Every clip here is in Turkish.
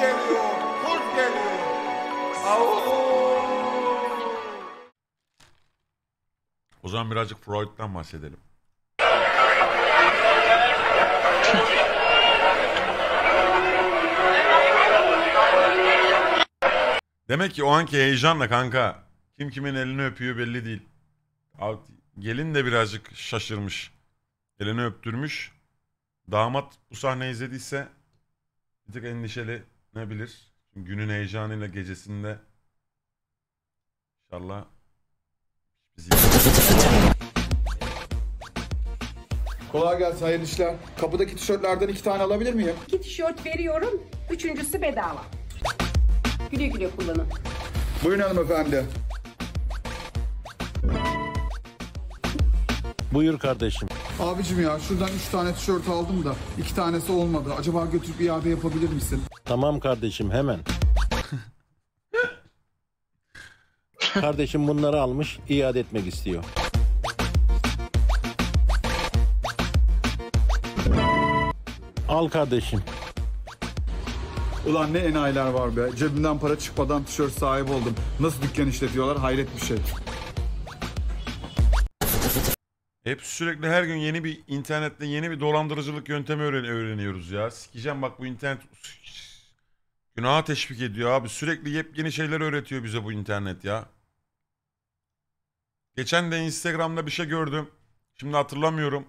geliyor, kurt geliyor. Au. O zaman birazcık Freud'dan bahsedelim. Demek ki o anki heyecanla kanka kim kimin elini öpüyor belli değil. Gelin de birazcık şaşırmış. Elini öptürmüş. Damat bu sahneyi izlediyse bir tık endişeli ne bilir? Çünkü günün heyecanıyla gecesinde inşallah bizi... Kolay gelsin hayırlı işler. Kapıdaki tişörtlerden iki tane alabilir miyim? İki tişört veriyorum. Üçüncüsü bedava. Güle güle kullanın. Buyurun hanımefendi. Buyur kardeşim. Abicim ya şuradan 3 tane tişört aldım da 2 tanesi olmadı. Acaba götürüp iade yapabilir misin? Tamam kardeşim hemen. kardeşim bunları almış iade etmek istiyor. Al kardeşim. Ulan ne enayiler var be. Cebimden para çıkmadan tişört sahibi oldum. Nasıl dükkan işletiyorlar hayret bir şey. Hep sürekli her gün yeni bir internette yeni bir dolandırıcılık yöntemi öğren öğreniyoruz ya. Sikeceğim bak bu internet günaha teşvik ediyor abi. Sürekli yepyeni şeyler öğretiyor bize bu internet ya. Geçen de Instagram'da bir şey gördüm. Şimdi hatırlamıyorum.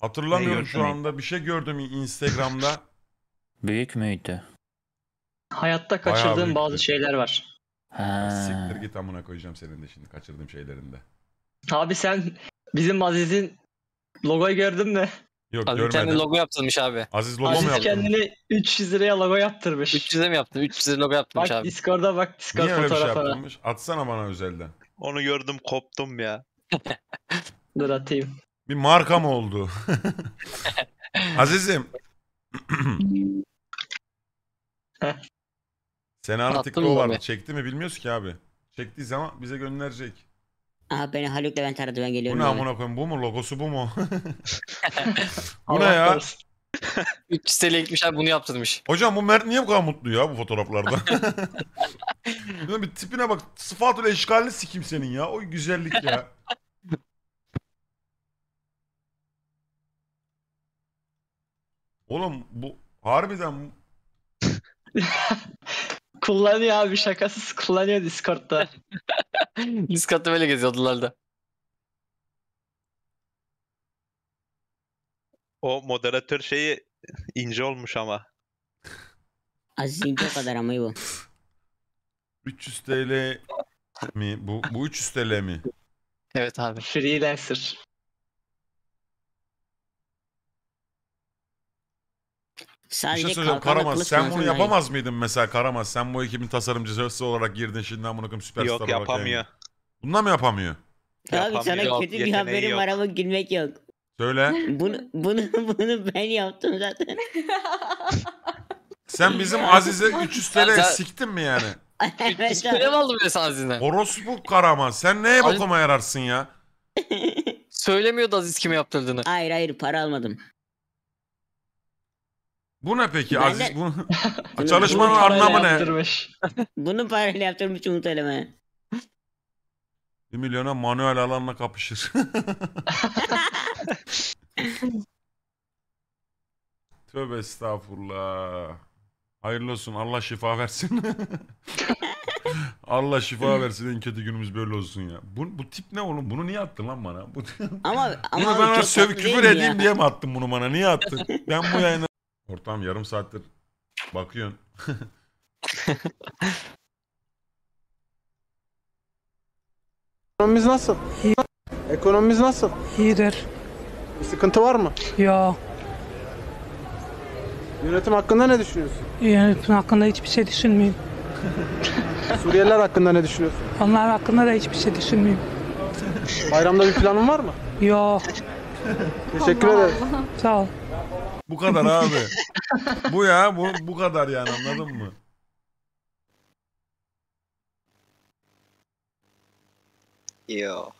Hatırlamıyorum şu anda. Bir şey gördüm Instagram'da. Büyük müydü? Hayatta kaçırdığım bazı şeyler var. Ha. Siktir git amına koyacağım senin de şimdi kaçırdığım şeylerinde. Abi sen bizim Aziz'in logoyu gördün mü? Yok Aziz görmedim. kendi logo yaptırmış abi. Aziz logo Aziz mu yaptırmış? kendini 300 liraya logo yaptırmış. lira mı yaptı? lira logo yaptırmış bak, abi. Bak Discord'a bak Discord Niye fotoğrafına. Niye öyle bir şey yaptırmış? Atsana bana özelden. Onu gördüm koptum ya. Dur atayım. Bir marka mı oldu? Azizim. Sena'nın Attım tıklı o vardı. abi. Çekti mi bilmiyoruz ki abi. Çektiği zaman bize gönderecek. Aha beni Haluk Levent aradı ben geliyorum. Bu ne abi. amına koyayım bu mu? Logosu bu mu? bu ne ya? korusun. 300 TL gitmiş bunu yaptırmış. Hocam bu Mert niye bu kadar mutlu ya bu fotoğraflarda? bir tipine bak. Sıfatül eşkalini sikim senin ya. O güzellik ya. Oğlum bu harbiden Kullanıyor abi şakasız kullanıyor Discord'da. Discord'da böyle geziyor da? O moderatör şeyi ince olmuş ama. Aziz ince kadar ama bu. 300 TL mi? Bu, bu 300 TL mi? Evet abi. Freelancer. Bir şey Sadece şey söyleyeceğim sen bunu yapamaz mıydın mesela Karaman sen bu ekibin tasarımcısı olarak girdin şimdi bunu koyayım süperstar Yok olarak yani. yapamıyor. Bundan mı yapamıyor? Abi sana Yapamıyor, kötü bir haberim yok. var ama gülmek yok. Söyle. Bunu bunu bunu ben yaptım zaten. Sen bizim Aziz'e 300 TL Sen- siktin mi yani? evet, abi. Görev aldım ya Aziz'den. Orospu Karaman sen neye Abi- bakıma yararsın ya? Söylemiyordu Aziz kime yaptırdığını. hayır hayır para almadım. Bu ne peki Ben de- Aziz? Bu... Çalışmanın Bunu parayla anlamı ne? Bunu parayla yaptırmış Umut Eleman'a. 1 milyona manuel alanla kapışır. Tövbe estağfurullah. Hayırlı olsun. Allah şifa versin. Allah şifa versin. En kötü günümüz böyle olsun ya. Bu, bu tip ne oğlum? Bunu niye attın lan bana? Bu, Ama ama bunu ben çok ona söv küfür mi ya? edeyim diye mi attın bunu bana? Niye attın? Ben bu yayını Ortam yarım saattir bakıyorsun. Ekonomimiz nasıl? Ekonomimiz nasıl? İyidir. Bir sıkıntı var mı? Yok. Yönetim hakkında ne düşünüyorsun? Yönetim hakkında hiçbir şey düşünmüyorum. Suriyeliler hakkında ne düşünüyorsun? Onlar hakkında da hiçbir şey düşünmüyorum. Bayramda bir planın var mı? Yok. Teşekkür ederim. Sağ ol. Bu kadar abi. bu ya bu, bu kadar yani anladın mı? Yo.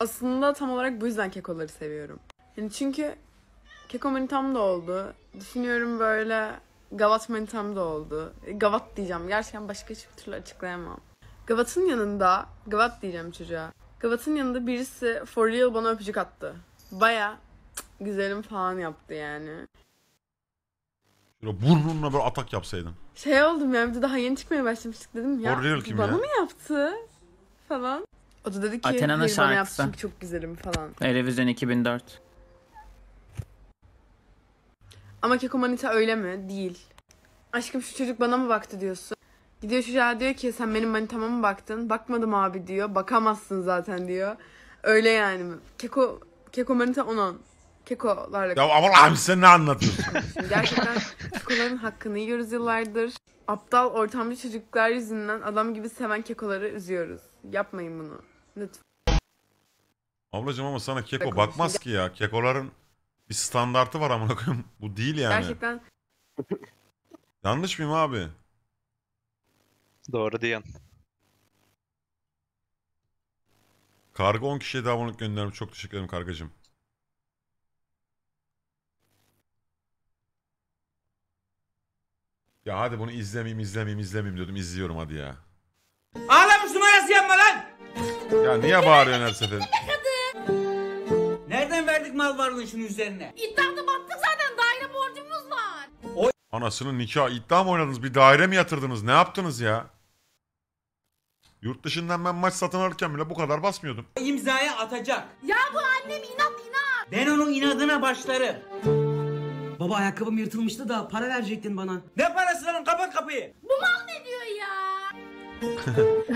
Aslında tam olarak bu yüzden kekoları seviyorum. Yani çünkü Keko manitam da oldu. Düşünüyorum böyle gavat manitam da oldu. E, gavat diyeceğim. Gerçekten başka hiçbir türlü açıklayamam. Gavat'ın yanında, gavat diyeceğim çocuğa. Gavat'ın yanında birisi for real bana öpücük attı. Baya güzelim falan yaptı yani. Şöyle burnunla böyle atak yapsaydın. Şey oldum ya bir de daha yeni çıkmaya başlamıştık dedim ya. For real kim bana ya? mı yaptı? Falan. O da dedi ki Athena'nın hayır bana yaptı çünkü çok güzelim falan. Eurovision 2004. Ama Keko Manita öyle mi? Değil. Aşkım şu çocuk bana mı baktı diyorsun. Gidiyor çocuğa diyor ki sen benim manitama mı baktın? Bakmadım abi diyor. Bakamazsın zaten diyor. Öyle yani. Keko, Keko Manita onan. Kekolarla Ya aman abi sen ne anlatıyorsun? konuşuyor. Gerçekten kekoların hakkını yiyoruz yıllardır. Aptal ortamcı çocuklar yüzünden adam gibi seven kekoları üzüyoruz. Yapmayın bunu. Lütfen. Ablacığım ama sana keko bakmaz ki ya. Kekoların bir standartı var ama koyayım. Bu değil yani. Gerçekten Yanlış mıyım abi? Doğru diyen. Kargo 10 kişiye daha abonelik göndermiş. Çok teşekkür ederim kargacım. Ya hadi bunu izlemeyeyim izlemeyeyim izlemeyeyim diyordum. İzliyorum hadi ya. Ağlamış numarası yapma lan! Ya niye bağırıyorsun her seferinde? mal varlığın şunun üzerine. İddiamda battık zaten daire borcumuz var. O Anasının nikah iddia oynadınız? Bir daire mi yatırdınız? Ne yaptınız ya? Yurt dışından ben maç satın alırken bile bu kadar basmıyordum. İmzaya atacak. Ya bu annem inat inat. Ben onun inadına başlarım. Baba ayakkabım yırtılmıştı da para verecektin bana. Ne parası lan kapat kapıyı. Bu mal ne diyor ya?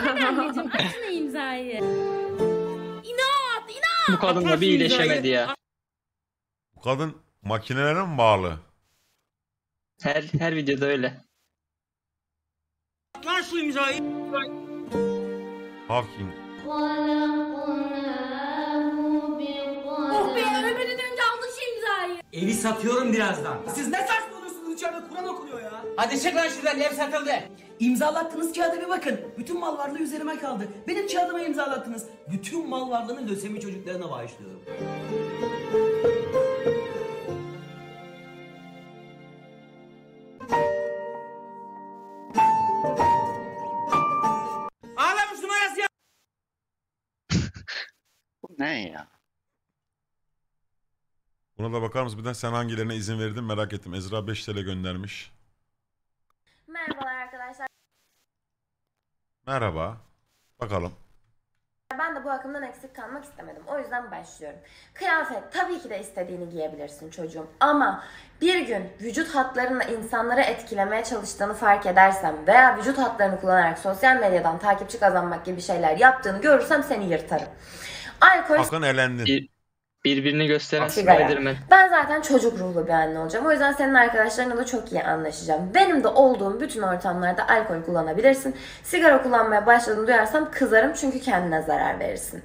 Hadi anneciğim açın imzayı. İnat inat. Bu kadınla bir iyileşemedi ya kadın makinelere mi bağlı? Her her videoda öyle. Lan şu imzayı. Hawking. Oh be ölmeden önce aldı şu imzayı. Evi satıyorum birazdan. Siz ne saçmalıyorsunuz içeride Kur'an okunuyor ya. Hadi çık lan şuradan ev satıldı. İmzalattığınız kağıda bir bakın. Bütün mal varlığı üzerime kaldı. Benim kağıdıma imzalattınız. Bütün mal varlığını lösemi çocuklarına bağışlıyorum. sen ya. Buna da bakar mısın? Bir de sen hangilerine izin verdin merak ettim. Ezra 5 TL göndermiş. Merhabalar arkadaşlar. Merhaba. Bakalım. Ben de bu akımdan eksik kalmak istemedim. O yüzden başlıyorum. Kıyafet tabii ki de istediğini giyebilirsin çocuğum. Ama bir gün vücut hatlarını insanlara etkilemeye çalıştığını fark edersem veya vücut hatlarını kullanarak sosyal medyadan takipçi kazanmak gibi şeyler yaptığını görürsem seni yırtarım. Alkol... Akın elendin. Bir, birbirini gösteren Spiderman. Ben zaten çocuk ruhlu bir anne olacağım. O yüzden senin arkadaşlarınla da çok iyi anlaşacağım. Benim de olduğum bütün ortamlarda alkol kullanabilirsin. Sigara kullanmaya başladığını duyarsam kızarım çünkü kendine zarar verirsin.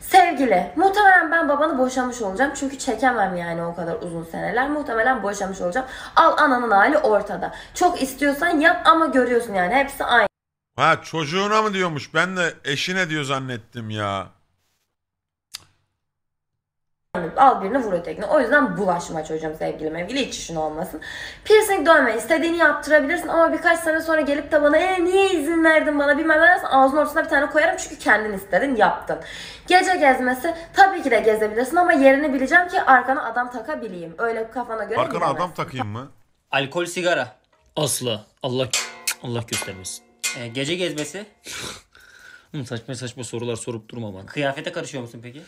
Sevgili, muhtemelen ben babanı boşamış olacağım. Çünkü çekemem yani o kadar uzun seneler. Muhtemelen boşamış olacağım. Al ananın hali ortada. Çok istiyorsan yap ama görüyorsun yani hepsi aynı. Ha çocuğuna mı diyormuş? Ben de eşine diyor zannettim ya. Al birini vur ötekine. O yüzden bulaşma çocuğum sevgili mevgili hiç işin olmasın. Piercing dövme istediğini yaptırabilirsin ama birkaç sene sonra gelip de bana e, niye izin verdin bana bilmem ne dersen ağzının ortasına bir tane koyarım çünkü kendin istedin yaptın. Gece gezmesi tabii ki de gezebilirsin ama yerini bileceğim ki arkana adam takabileyim. Öyle kafana göre Arkana adam takayım mı? Alkol sigara. Asla. Allah Allah göstermesin. Ee, gece gezmesi. saçma saçma sorular sorup durma bana. Kıyafete karışıyor musun peki?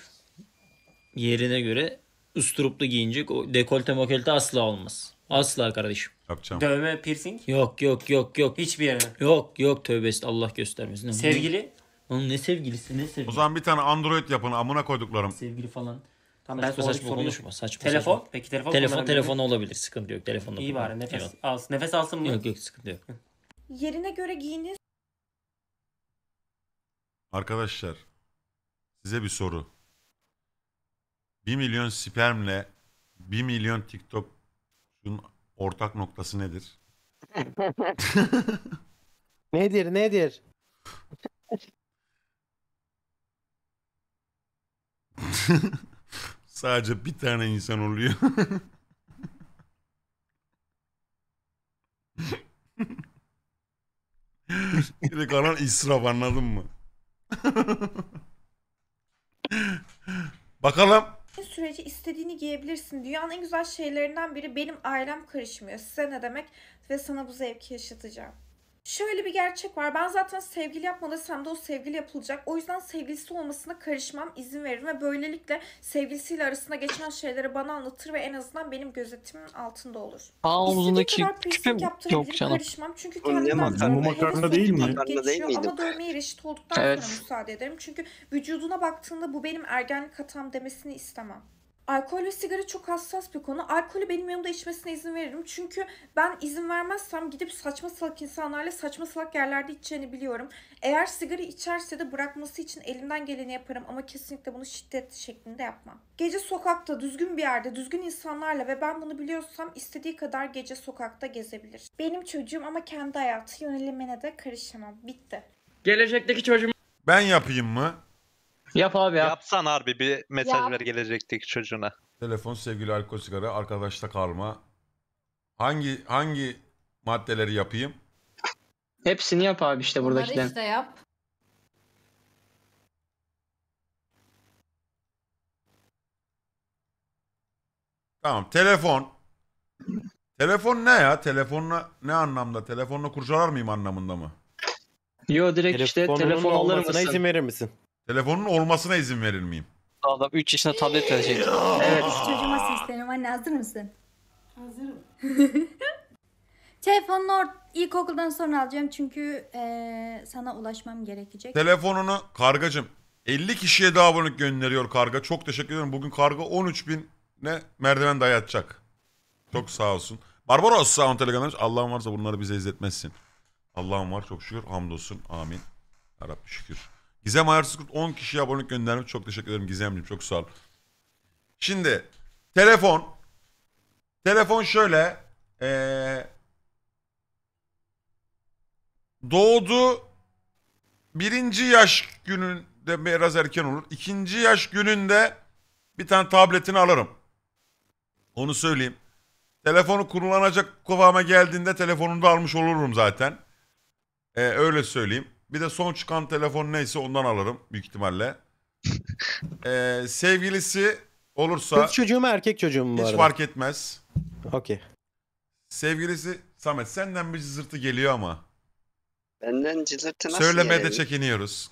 yerine göre usturuplu giyinecek. O dekolte mokelte asla olmaz. Asla kardeşim. Yapacağım. Dövme, piercing? Yok yok yok yok. Hiçbir yere. Yok yok tövbesi Allah göstermesin. Sevgili? Onun ne sevgilisi ne sevgili? O zaman bir tane Android yapın amına koyduklarım. Sevgili falan. Tamam ben saçma saçma konuşma. Saçma telefon? Saçma. Peki telefon Telefon telefon olabilir. Sıkıntı yok. Telefonla İyi bari nefes yok. alsın. Nefes alsın mı? Yok yok sıkıntı yok. Yerine göre giyiniz. Arkadaşlar size bir soru. 1 milyon spermle 1 milyon TikTok'un ortak noktası nedir? nedir nedir? Sadece bir tane insan oluyor. Direkt anan israf anladın mı? Bakalım sürece istediğini giyebilirsin. Dünyanın en güzel şeylerinden biri benim ailem karışmıyor. Size ne demek ve sana bu zevki yaşatacağım. Şöyle bir gerçek var. Ben zaten sevgili yapmalıysam da o sevgili yapılacak. O yüzden sevgilisi olmasına karışmam, izin veririm ve böylelikle sevgilisiyle arasında geçen şeyleri bana anlatır ve en azından benim gözetimin altında olur. Aa omzundaki küpe Yok canım. Karışmam. Çünkü kendimden sonra bu makarna değil mi? Geçiyor ama dövmeye reşit olduktan evet. sonra müsaade ederim. Çünkü vücuduna baktığında bu benim ergenlik hatam demesini istemem. Alkol ve sigara çok hassas bir konu. Alkolü benim yanımda içmesine izin veririm. Çünkü ben izin vermezsem gidip saçma salak insanlarla saçma salak yerlerde içeceğini biliyorum. Eğer sigara içerse de bırakması için elimden geleni yaparım ama kesinlikle bunu şiddet şeklinde yapmam. Gece sokakta, düzgün bir yerde, düzgün insanlarla ve ben bunu biliyorsam istediği kadar gece sokakta gezebilir. Benim çocuğum ama kendi hayatı yönelimine de karışamam. Bitti. Gelecekteki çocuğum... Ben yapayım mı? Yap abi yap. Yapsan harbi bir mesaj Yap. ver gelecektik çocuğuna. Telefon, sevgili alkol, sigara, arkadaşta kalma. Hangi hangi maddeleri yapayım? Hepsini yap abi işte Bunları işte yap. Tamam telefon. Telefon ne ya? Telefonla ne anlamda? Telefonla kurcalar mıyım anlamında mı? Yo direkt işte Telefonunun telefon alır olmasına mısın? izin verir misin? Telefonun olmasına izin verir miyim? Adam 3 yaşında tablet verecek. Evet. Şu çocuğuma sesleniyorum anne hazır mısın? Hazırım. Telefonunu or- ilkokuldan sonra alacağım çünkü eee, sana ulaşmam gerekecek. Telefonunu kargacım 50 kişiye daha abonelik gönderiyor karga. Çok teşekkür ederim. Bugün karga 13 bin ne merdiven dayatacak. Çok sağ olsun. Barbaros sağ olun Telegram demiş. Allah'ın varsa bunları bize izletmezsin. Allah'ın var çok şükür. Hamdolsun. Amin. Yarabbi şükür. Gizem Ayarsızkurt 10 kişi abonelik göndermiş. Çok teşekkür ederim Gizemciğim. Çok sağ ol. Şimdi telefon. Telefon şöyle. Ee, doğdu birinci yaş gününde biraz erken olur. İkinci yaş gününde bir tane tabletini alırım. Onu söyleyeyim. Telefonu kullanacak kafama geldiğinde telefonunu da almış olurum zaten. Ee, öyle söyleyeyim. Bir de son çıkan telefon neyse ondan alırım büyük ihtimalle. Ee, sevgilisi olursa Kız çocuğu mu erkek çocuğu mu bu hiç arada? fark etmez. Okey. Sevgilisi Samet senden bir cızırtı geliyor ama. Benden cızırtı nasıl Söylemeye de gelebilir? çekiniyoruz.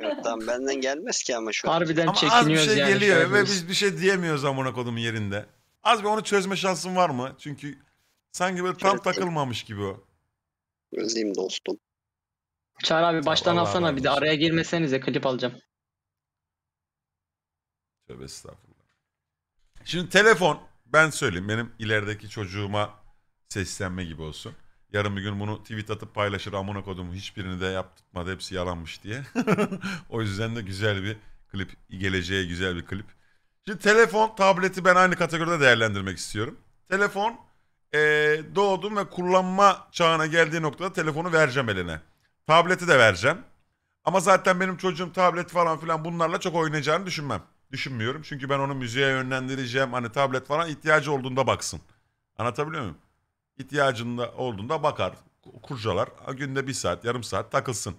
Yok, tamam, benden gelmez ki ama şu an. Harbiden Ama az bir şey yani. geliyor ve biz bir şey diyemiyoruz amına kodumun yerinde. Az bir onu çözme şansın var mı? Çünkü sanki böyle tam Çözeyim. takılmamış gibi o. Özleyeyim dostum. Çağrı abi baştan Vallahi alsana bir de araya girmesenize klip alacağım. Tövbe estağfurullah. Şimdi telefon ben söyleyeyim benim ilerideki çocuğuma seslenme gibi olsun. Yarın bir gün bunu tweet atıp paylaşır amına kodum hiçbirini de yaptırmadı hepsi yalanmış diye. o yüzden de güzel bir klip geleceğe güzel bir klip. Şimdi telefon tableti ben aynı kategoride değerlendirmek istiyorum. Telefon ee, doğdum ve kullanma çağına geldiği noktada telefonu vereceğim eline. Tableti de vereceğim. Ama zaten benim çocuğum tablet falan filan bunlarla çok oynayacağını düşünmem. Düşünmüyorum. Çünkü ben onu müziğe yönlendireceğim. Hani tablet falan ihtiyacı olduğunda baksın. Anlatabiliyor muyum? İhtiyacında olduğunda bakar. Kurcalar. Günde bir saat, yarım saat takılsın.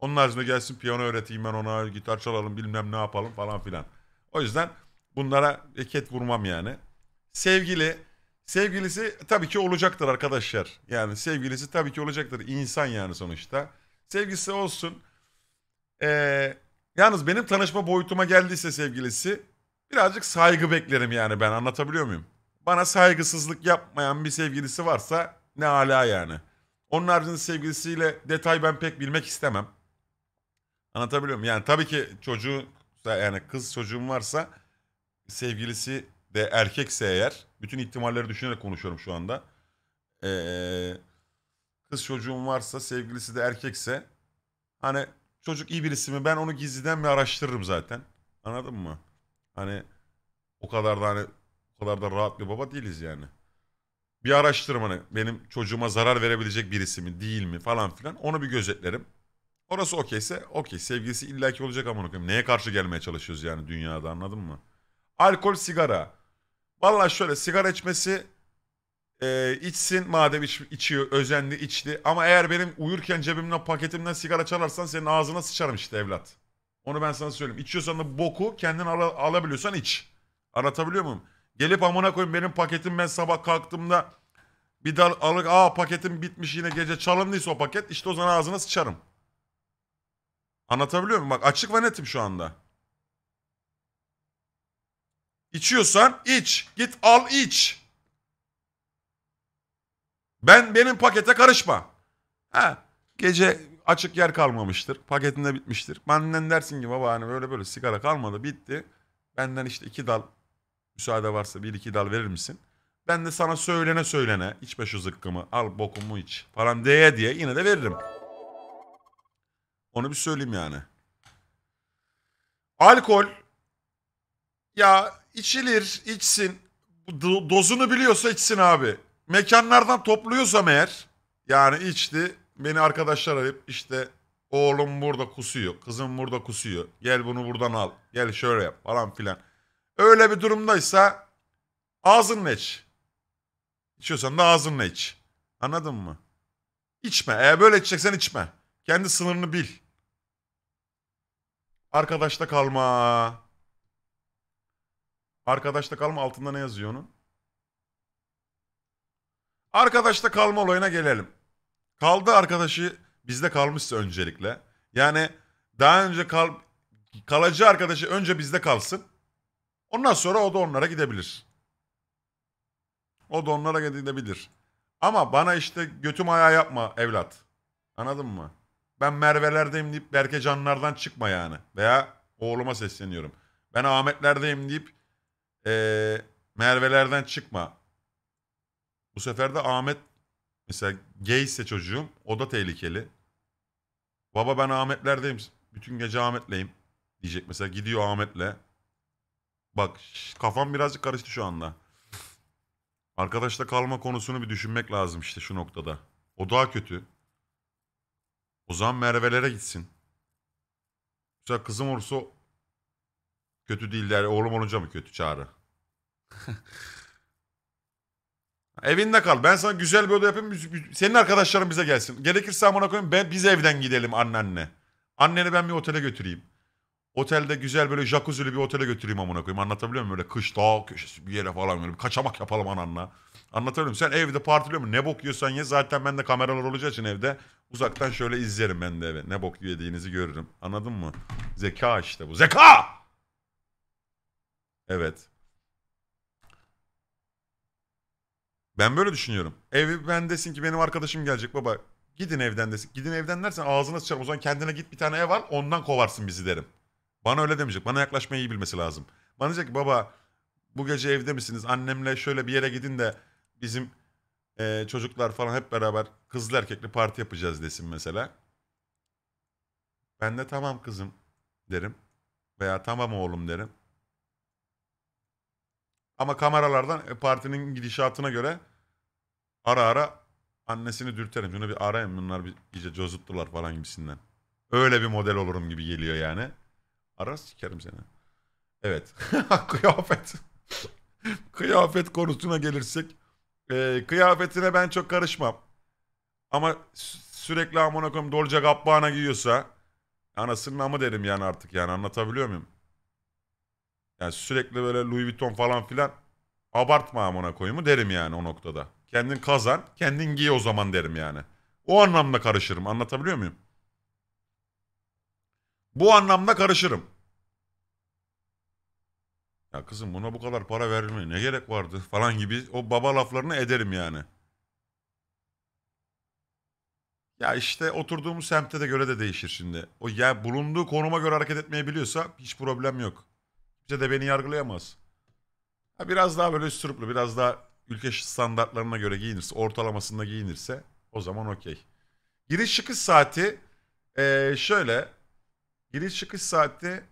Onun haricinde gelsin piyano öğreteyim ben ona. Gitar çalalım bilmem ne yapalım falan filan. O yüzden bunlara eket vurmam yani. Sevgili Sevgilisi tabii ki olacaktır arkadaşlar. Yani sevgilisi tabii ki olacaktır. İnsan yani sonuçta. Sevgisi olsun. Ee, yalnız benim tanışma boyutuma geldiyse sevgilisi birazcık saygı beklerim yani ben anlatabiliyor muyum? Bana saygısızlık yapmayan bir sevgilisi varsa ne ala yani. Onun haricinde sevgilisiyle detay ben pek bilmek istemem. Anlatabiliyor muyum? Yani tabii ki çocuğu yani kız çocuğum varsa sevgilisi de erkekse eğer bütün ihtimalleri düşünerek konuşuyorum şu anda. Eee kız çocuğum varsa sevgilisi de erkekse hani çocuk iyi birisi mi ben onu gizliden bir araştırırım zaten. Anladın mı? Hani o kadar da hani o kadar da rahat bir baba değiliz yani. Bir araştırırım hani benim çocuğuma zarar verebilecek birisi mi değil mi falan filan onu bir gözetlerim. Orası okeyse okey sevgilisi illaki olacak ama Neye karşı gelmeye çalışıyoruz yani dünyada anladın mı? Alkol sigara. Valla şöyle sigara içmesi e, içsin madem iç, içiyor, özenli içti. Ama eğer benim uyurken cebimden paketimden sigara çalarsan senin ağzına sıçarım işte evlat. Onu ben sana söyleyeyim. İçiyorsan da boku kendin ala, alabiliyorsan iç. Anlatabiliyor muyum? Gelip amına koyun benim paketim ben sabah kalktığımda bir dal alık aa paketim bitmiş yine gece çalındıysa o paket işte o zaman ağzına sıçarım. Anlatabiliyor muyum? Bak açık ve netim şu anda. İçiyorsan iç. Git al iç. Ben benim pakete karışma. Ha, gece açık yer kalmamıştır. Paketinde bitmiştir. Benden dersin ki baba hani böyle böyle sigara kalmadı bitti. Benden işte iki dal müsaade varsa bir iki dal verir misin? Ben de sana söylene söylene içme şu zıkkımı al bokumu iç falan diye diye yine de veririm. Onu bir söyleyeyim yani. Alkol ya içilir içsin dozunu biliyorsa içsin abi mekanlardan topluyorsam eğer yani içti beni arkadaşlar arayıp işte oğlum burada kusuyor, kızım burada kusuyor. Gel bunu buradan al. Gel şöyle yap falan filan. Öyle bir durumdaysa ağzınla iç. İçiyorsan da ağzınla iç. Anladın mı? İçme. Eğer böyle içeceksen içme. Kendi sınırını bil. Arkadaşta kalma. Arkadaşta kalma altında ne yazıyor onun? Arkadaşta kalma olayına gelelim. Kaldı arkadaşı bizde kalmışsa öncelikle. Yani daha önce kal kalıcı arkadaşı önce bizde kalsın. Ondan sonra o da onlara gidebilir. O da onlara gidebilir. Ama bana işte götüm ayağı yapma evlat. Anladın mı? Ben Merve'lerdeyim deyip Berke Canlardan çıkma yani. Veya oğluma sesleniyorum. Ben Ahmet'lerdeyim deyip ee, Merve'lerden çıkma. Bu sefer de Ahmet mesela gay ise çocuğum o da tehlikeli. Baba ben Ahmetlerdeyim. Bütün gece Ahmetleyim diyecek mesela. Gidiyor Ahmet'le. Bak kafam birazcık karıştı şu anda. Arkadaşla kalma konusunu bir düşünmek lazım işte şu noktada. O daha kötü. O zaman Merve'lere gitsin. Mesela kızım olursa kötü değil der. Oğlum olunca mı kötü çağrı? Evinde kal. Ben sana güzel bir oda yapayım. Senin arkadaşların bize gelsin. Gerekirse amına koyayım ben, biz evden gidelim anneanne. Anneni ben bir otele götüreyim. Otelde güzel böyle jacuzzi'li bir otele götüreyim amına koyayım. Anlatabiliyor muyum? Böyle kış dağ köşesi bir yere falan böyle bir kaçamak yapalım ananla. Anlatabiliyor muyum? Sen evde partiliyor musun? Ne bok yiyorsan ye. Zaten ben de kameralar olacağı için evde uzaktan şöyle izlerim ben de eve. Ne bok yediğinizi görürüm. Anladın mı? Zeka işte bu. Zeka! Evet. Ben böyle düşünüyorum. Evi ben desin ki benim arkadaşım gelecek baba. Gidin evden desin. Gidin evden dersen ağzına sıçarım. O zaman kendine git bir tane ev al ondan kovarsın bizi derim. Bana öyle demeyecek. Bana yaklaşmayı iyi bilmesi lazım. Bana diyecek ki baba bu gece evde misiniz? Annemle şöyle bir yere gidin de bizim e, çocuklar falan hep beraber kızlı erkekli parti yapacağız desin mesela. Ben de tamam kızım derim. Veya tamam oğlum derim. Ama kameralardan e, partinin gidişatına göre ara ara annesini dürterim. Şunu bir arayın bunlar bir iyice cozuttular falan gibisinden. Öyle bir model olurum gibi geliyor yani. Arar sikerim seni. Evet. kıyafet. kıyafet konusuna gelirsek. E, kıyafetine ben çok karışmam. Ama sürekli amına koyayım Dolce Gabbana giyiyorsa anasının amı derim yani artık yani anlatabiliyor muyum? Yani sürekli böyle Louis Vuitton falan filan abartma amına koyumu derim yani o noktada. Kendin kazan, kendin giy o zaman derim yani. O anlamda karışırım. Anlatabiliyor muyum? Bu anlamda karışırım. Ya kızım buna bu kadar para verilmeye ne gerek vardı falan gibi o baba laflarını ederim yani. Ya işte oturduğumuz semte de göre de değişir şimdi. O ya bulunduğu konuma göre hareket etmeyebiliyorsa hiç problem yok. Kimse de beni yargılayamaz. Ha, biraz daha böyle sürüplü, biraz daha ülke standartlarına göre giyinirse, ortalamasında giyinirse o zaman okey. Giriş çıkış saati ee, şöyle. Giriş çıkış saati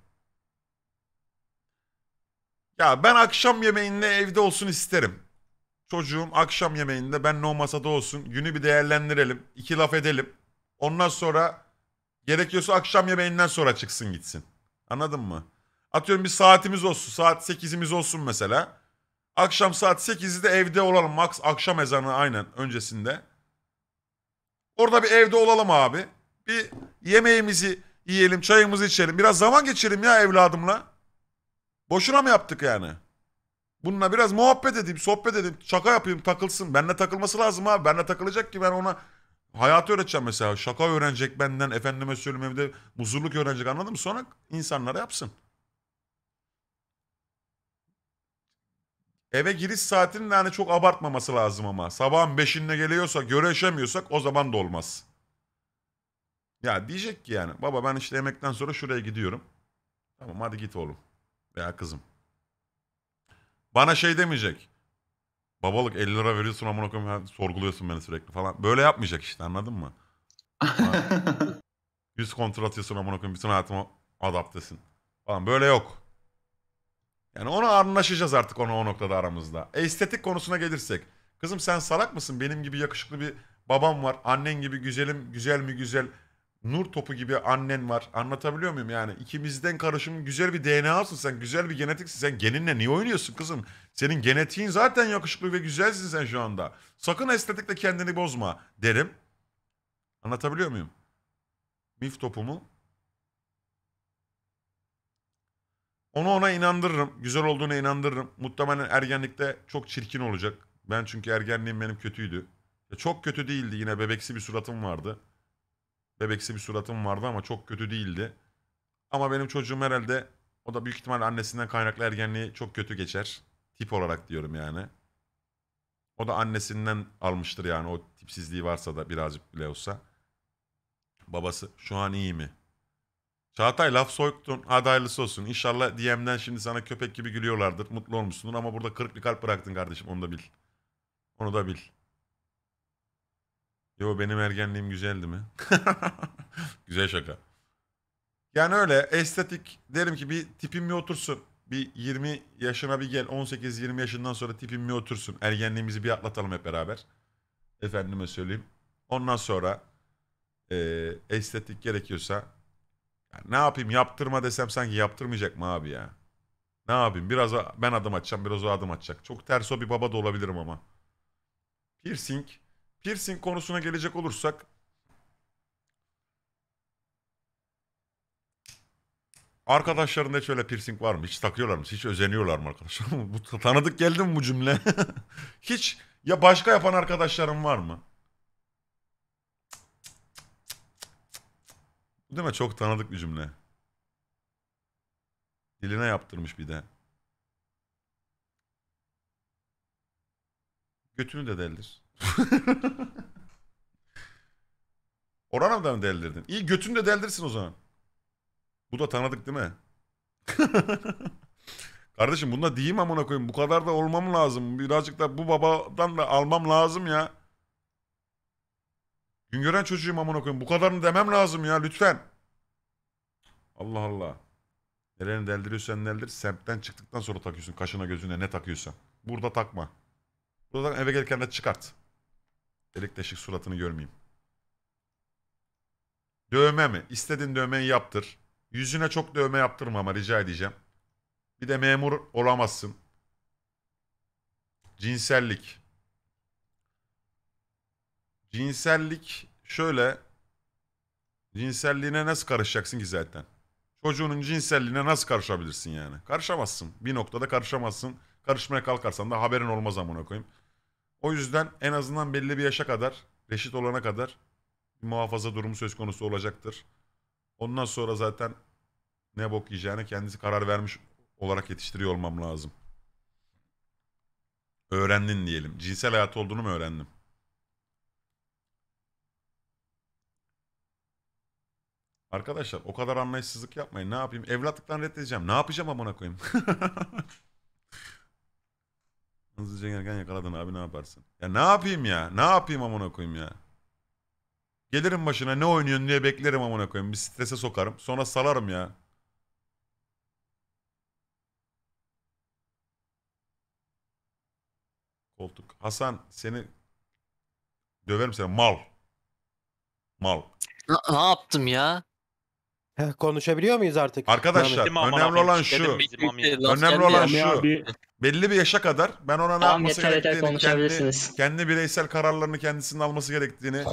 ya ben akşam yemeğinde evde olsun isterim. Çocuğum akşam yemeğinde ben no masada olsun. Günü bir değerlendirelim. iki laf edelim. Ondan sonra gerekiyorsa akşam yemeğinden sonra çıksın gitsin. Anladın mı? Atıyorum bir saatimiz olsun. Saat 8'imiz olsun mesela. Akşam saat 8'de evde olalım. Max akşam ezanı aynen öncesinde. Orada bir evde olalım abi. Bir yemeğimizi yiyelim, çayımızı içelim. Biraz zaman geçirelim ya evladımla. Boşuna mı yaptık yani? Bununla biraz muhabbet edeyim, sohbet edeyim, şaka yapayım, takılsın. Benle takılması lazım abi. Benle takılacak ki ben ona hayatı öğreteceğim mesela. Şaka öğrenecek benden, efendime söyleyeyim evde muzurluk öğrenecek anladın mı? Sonra insanlara yapsın. Eve giriş saatinin yani çok abartmaması lazım ama. Sabahın 5'inde geliyorsa, görüşemiyorsak o zaman da olmaz. Ya diyecek ki yani baba ben işte yemekten sonra şuraya gidiyorum. Tamam hadi git oğlum veya kızım. Bana şey demeyecek. Babalık 50 lira veriyorsun ama sorguluyorsun beni sürekli falan. Böyle yapmayacak işte anladın mı? Yüz kontrol atıyorsun ama koyayım bütün hayatıma adaptesin. Falan böyle yok. Yani ona anlaşacağız artık onu o noktada aramızda. Estetik konusuna gelirsek. Kızım sen salak mısın? Benim gibi yakışıklı bir babam var. Annen gibi güzelim, güzel mi güzel. Nur topu gibi annen var. Anlatabiliyor muyum yani? İkimizden karışım güzel bir DNA'sın sen. Güzel bir genetiksin. Sen geninle niye oynuyorsun kızım? Senin genetiğin zaten yakışıklı ve güzelsin sen şu anda. Sakın estetikle kendini bozma derim. Anlatabiliyor muyum? Mif topumu Onu ona inandırırım. Güzel olduğuna inandırırım. Muhtemelen ergenlikte çok çirkin olacak. Ben çünkü ergenliğim benim kötüydü. çok kötü değildi yine bebeksi bir suratım vardı. Bebeksi bir suratım vardı ama çok kötü değildi. Ama benim çocuğum herhalde o da büyük ihtimalle annesinden kaynaklı ergenliği çok kötü geçer. Tip olarak diyorum yani. O da annesinden almıştır yani o tipsizliği varsa da birazcık bile olsa. Babası şu an iyi mi? Çağatay laf soyuktun. Hadi hayırlısı olsun. İnşallah DM'den şimdi sana köpek gibi gülüyorlardır. Mutlu olmuşsundur ama burada kırık bir kalp bıraktın kardeşim. Onu da bil. Onu da bil. Yo benim ergenliğim güzeldi mi? Güzel şaka. Yani öyle estetik derim ki bir tipim bir otursun. Bir 20 yaşına bir gel. 18-20 yaşından sonra tipim bir otursun. Ergenliğimizi bir atlatalım hep beraber. Efendime söyleyeyim. Ondan sonra e, estetik gerekiyorsa ne yapayım yaptırma desem sanki yaptırmayacak mı abi ya? Ne yapayım biraz ben adım atacağım biraz o adım atacak. Çok ters o bir baba da olabilirim ama. Piercing. Piercing konusuna gelecek olursak. Arkadaşlarında hiç öyle piercing var mı? Hiç takıyorlar mı? Hiç özeniyorlar mı arkadaşlar? bu tanıdık geldi mi bu cümle? hiç ya başka yapan arkadaşlarım var mı? Değil mi? Çok tanıdık bir cümle. Diline yaptırmış bir de. Götünü de deldir. Orana da mı deldirdin? İyi götünü de deldirsin o zaman. Bu da tanıdık değil mi? Kardeşim bunda diyeyim amına koyayım. Bu kadar da olmam lazım. Birazcık da bu babadan da almam lazım ya. Güngören çocuğum amına koyayım. Bu kadarını demem lazım ya lütfen. Allah Allah. Nereni deldiriyorsan deldir. Semtten çıktıktan sonra takıyorsun kaşına gözüne ne takıyorsan. Burada takma. Buradan eve gelirken de çıkart. Delik deşik suratını görmeyeyim. Dövme mi? İstediğin dövmeyi yaptır. Yüzüne çok dövme yaptırma ama rica edeceğim. Bir de memur olamazsın. Cinsellik. Cinsellik şöyle. Cinselliğine nasıl karışacaksın ki zaten? Çocuğunun cinselliğine nasıl karışabilirsin yani? Karışamazsın. Bir noktada karışamazsın. Karışmaya kalkarsan da haberin olmaz amına koyayım. O yüzden en azından belli bir yaşa kadar, reşit olana kadar bir muhafaza durumu söz konusu olacaktır. Ondan sonra zaten ne bok yiyeceğine kendisi karar vermiş olarak yetiştiriyor olmam lazım. Öğrendin diyelim. Cinsel hayat olduğunu mu öğrendim? Arkadaşlar o kadar anlayışsızlık yapmayın. Ne yapayım? Evlatlıktan reddedeceğim. Ne yapacağım amına koyayım? Hızlıca gelirken yakaladın abi ne yaparsın? Ya ne yapayım ya? Ne yapayım amına koyayım ya? Gelirim başına ne oynuyorsun diye beklerim amına koyayım. Bir strese sokarım. Sonra salarım ya. Koltuk. Hasan seni döverim seni mal. Mal. Ne, ne yaptım ya? Konuşabiliyor muyuz artık? Arkadaşlar Bizim önemli olan şu. Önemli olan şu. Belli bir yaşa kadar ben ona ne Tamam, yapması yeter, gerektiğini, kendi, kendi bireysel kararlarını kendisinin alması gerektiğini.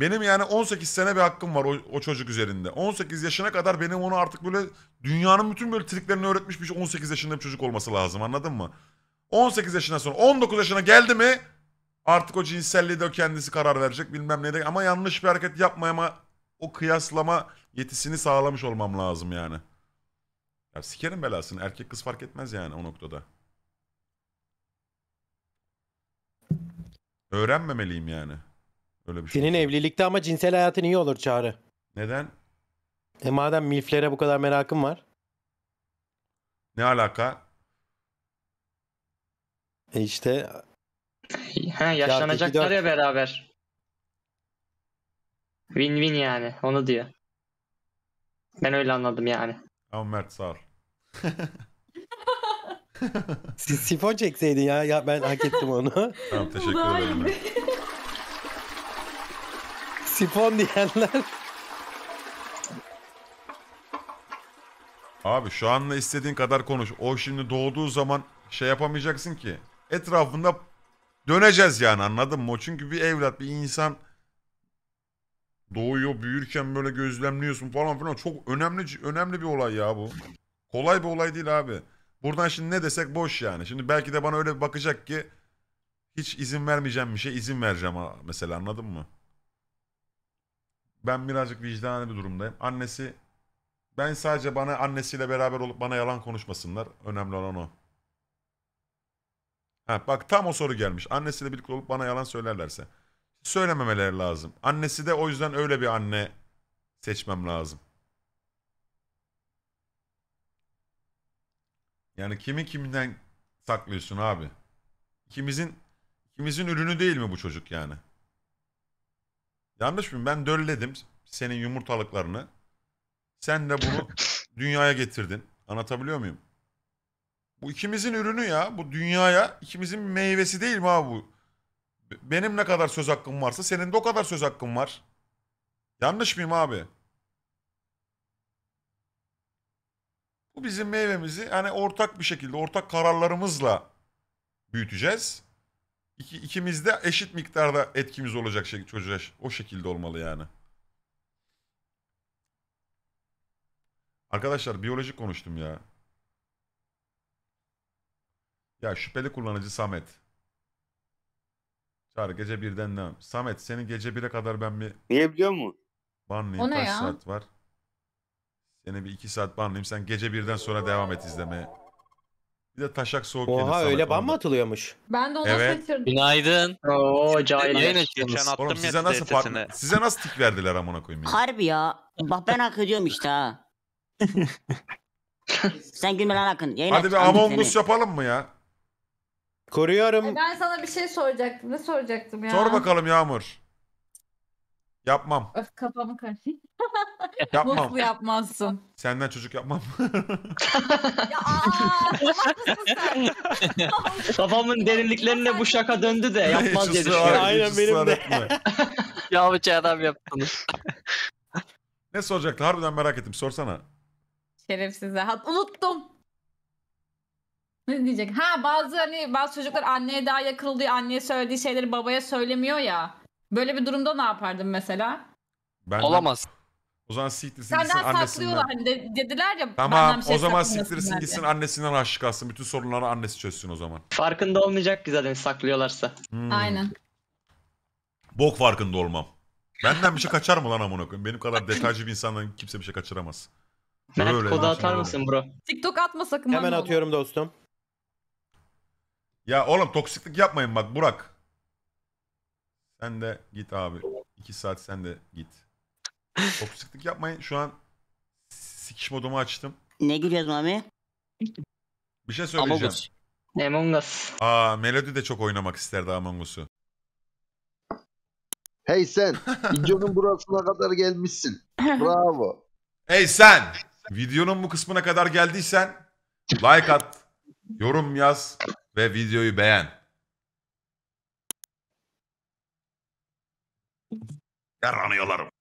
Benim yani 18 sene bir hakkım var o, o çocuk üzerinde. 18 yaşına kadar benim onu artık böyle dünyanın bütün böyle triklerini öğretmiş bir 18 yaşında bir çocuk olması lazım anladın mı? 18 yaşına sonra 19 yaşına geldi mi artık o cinselliği de o kendisi karar verecek bilmem ne de ama yanlış bir hareket yapmayama o kıyaslama yetisini sağlamış olmam lazım yani. Ya sikerim belasını. Erkek kız fark etmez yani o noktada. Öğrenmemeliyim yani. Öyle bir şey. Senin olsa. evlilikte ama cinsel hayatın iyi olur Çağrı. Neden? E madem milflere bu kadar merakın var. Ne alaka? E işte Ha, yaşlanacaklar ya beraber. Win-win yani onu diyor. Ben öyle anladım yani. Tamam Mert sağ ol. Siz sifon çekseydin ya. ya ben hak ettim onu. tamam teşekkür ederim. Mert. sifon diyenler. Abi şu anla istediğin kadar konuş. O şimdi doğduğu zaman şey yapamayacaksın ki. Etrafında döneceğiz yani anladın mı? çünkü bir evlat, bir insan doğuyor büyürken böyle gözlemliyorsun falan filan çok önemli önemli bir olay ya bu. Kolay bir olay değil abi. Buradan şimdi ne desek boş yani. Şimdi belki de bana öyle bir bakacak ki hiç izin vermeyeceğim bir şey izin vereceğim ha mesela anladın mı? Ben birazcık vicdanlı bir durumdayım. Annesi ben sadece bana annesiyle beraber olup bana yalan konuşmasınlar. Önemli olan o. Ha, bak tam o soru gelmiş. Annesiyle birlikte olup bana yalan söylerlerse söylememeleri lazım. Annesi de o yüzden öyle bir anne seçmem lazım. Yani kimi kiminden saklıyorsun abi? İkimizin ikimizin ürünü değil mi bu çocuk yani? Yanlış mı? Ben dölledim senin yumurtalıklarını. Sen de bunu dünyaya getirdin. Anlatabiliyor muyum? Bu ikimizin ürünü ya. Bu dünyaya ikimizin meyvesi değil mi abi bu? Benim ne kadar söz hakkım varsa senin de o kadar söz hakkın var. Yanlış mıyım abi? Bu bizim meyvemizi hani ortak bir şekilde, ortak kararlarımızla büyüteceğiz. İki, ikimiz de eşit miktarda etkimiz olacak şekilde çocuğa o şekilde olmalı yani. Arkadaşlar biyolojik konuştum ya. Ya şüpheli kullanıcı Samet. Çağrı gece birden devam. Samet seni gece 1'e kadar ben bir Niye biliyor musun? banlayayım. O ne Kaç ya? saat var? Seni bir iki saat banlayayım. Sen gece birden sonra devam et izlemeye. Bir de taşak soğuk Oha Samet öyle ban mı orada. atılıyormuş? Ben de ona Evet. şaşırdım. Günaydın. Oo cahil. Yayın açıyorsunuz. attım Oğlum ya nasıl par- DTS'ine. size nasıl tik verdiler amına koyayım? ya? Harbi ya. Bak ben hak ediyorum işte ha. Sen gülme lan Akın. Yayın Hadi bir anlat Among Us yapalım mı ya? Koruyorum. E ben sana bir şey soracaktım. Ne soracaktım ya? Sor bakalım Yağmur. Yapmam. Öf kafamı karıştı. Yapmam. Mutlu yapmazsın. Senden çocuk yapmam. ya aa, sen. Kafamın derinliklerine bu şaka döndü de yapmaz diye düşünüyorum. Aynen benim de. ya bu adam yaptınız. ne soracaktı? Harbiden merak ettim. Sorsana. Şerefsize. Hat unuttum. Ne diyecek? Ha bazı hani bazı çocuklar anneye daha yakın Anneye söylediği şeyleri babaya söylemiyor ya. Böyle bir durumda ne yapardın mesela? Ben Olamaz. O zaman siktirsin gitsin saklıyorlar annesinden. hani dediler ya. Tamam şey o zaman saklamıyorsun siktirsin gitsin annesinden aşık alsın. Bütün sorunları annesi çözsün o zaman. Farkında olmayacak ki zaten saklıyorlarsa. Hmm. Aynen. Bok farkında olmam. Benden bir şey kaçar mı lan amına koyayım? Benim kadar detaycı bir insandan kimse bir şey kaçıramaz. Mert Öyle kodu atar mısın bro? TikTok atma sakın. Hemen atıyorum dostum. Ya oğlum toksiklik yapmayın bak Burak. Sen de git abi. İki saat sen de git. Toksiklik yapmayın. Şu an sikiş modumu açtım. Ne gülüyorsun abi? Bir şey söyleyeceğim. Among Us. Aa Melody de çok oynamak isterdi Among Us'u. Hey sen, videonun burasına kadar gelmişsin. Bravo. Hey sen, videonun bu kısmına kadar geldiysen like at, yorum yaz, ve videoyu beğen. Yaranıyorlarım.